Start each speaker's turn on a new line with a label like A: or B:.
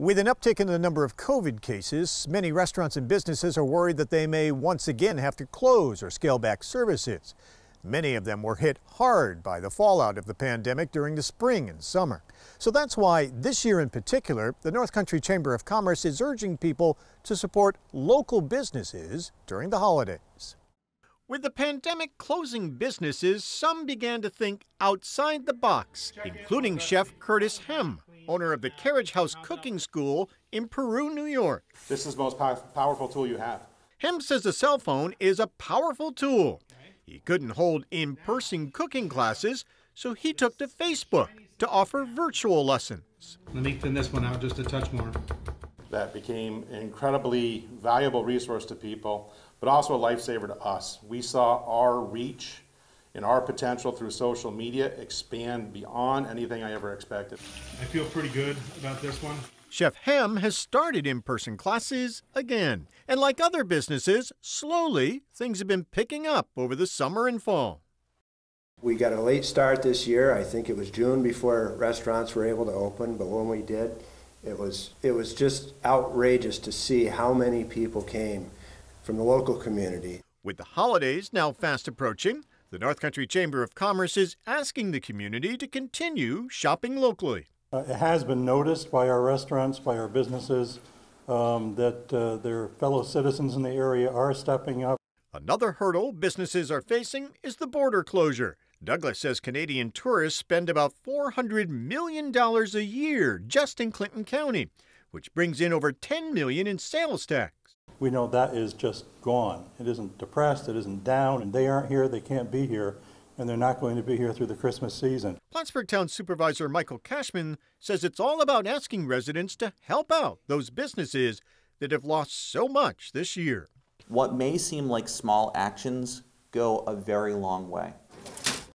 A: With an uptick in the number of COVID cases, many restaurants and businesses are worried that they may once again have to close or scale back services. Many of them were hit hard by the fallout of the pandemic during the spring and summer. So that's why this year in particular, the North Country Chamber of Commerce is urging people to support local businesses during the holidays. With the pandemic closing businesses, some began to think outside the box, including Chef Curtis Hem, owner of the Carriage House Cooking School in Peru, New York. This is the most powerful tool you have. Hem says the cell phone is a powerful tool. He couldn't hold in person cooking classes, so he took to Facebook to offer virtual lessons. Let me thin this one out just a touch more.
B: That became an incredibly valuable resource to people, but also a lifesaver to us. We saw our reach and our potential through social media expand beyond anything I ever expected. I feel pretty good about this one.
A: Chef Ham has started in person classes again. And like other businesses, slowly things have been picking up over the summer and fall.
C: We got a late start this year. I think it was June before restaurants were able to open, but when we did, it was it was just outrageous to see how many people came from the local community. With the
A: holidays now fast approaching, the North Country Chamber of Commerce is asking the community to continue shopping locally.
C: Uh, it has been noticed by our restaurants, by our businesses, um, that uh, their fellow citizens in the area are stepping up. Another hurdle businesses are facing is the border closure. Douglas says Canadian
A: tourists spend about $400 million a year just in Clinton County,
C: which brings in over $10 million in sales tax. We know that is just gone. It isn't depressed, it isn't down, and they aren't here, they can't be here, and they're not going to be here through the Christmas season.
A: Plattsburgh Town Supervisor Michael Cashman says it's all about asking residents to help out those businesses that have lost so much this year. What may seem like small actions go a very long way.